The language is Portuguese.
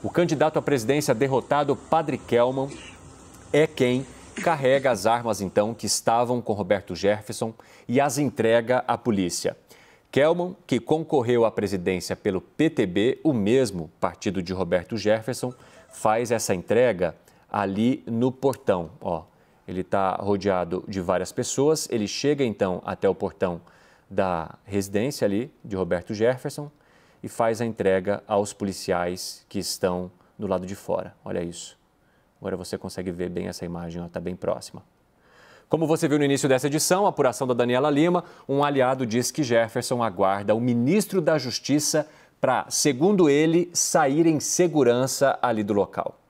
O candidato à presidência derrotado, Padre Kelman, é quem carrega as armas então que estavam com Roberto Jefferson e as entrega à polícia. Kelman, que concorreu à presidência pelo PTB, o mesmo partido de Roberto Jefferson, faz essa entrega ali no portão. Ó, ele está rodeado de várias pessoas. Ele chega então até o portão da residência ali de Roberto Jefferson e faz a entrega aos policiais que estão do lado de fora. Olha isso. Agora você consegue ver bem essa imagem, está bem próxima. Como você viu no início dessa edição, a apuração da Daniela Lima, um aliado diz que Jefferson aguarda o ministro da Justiça para, segundo ele, sair em segurança ali do local.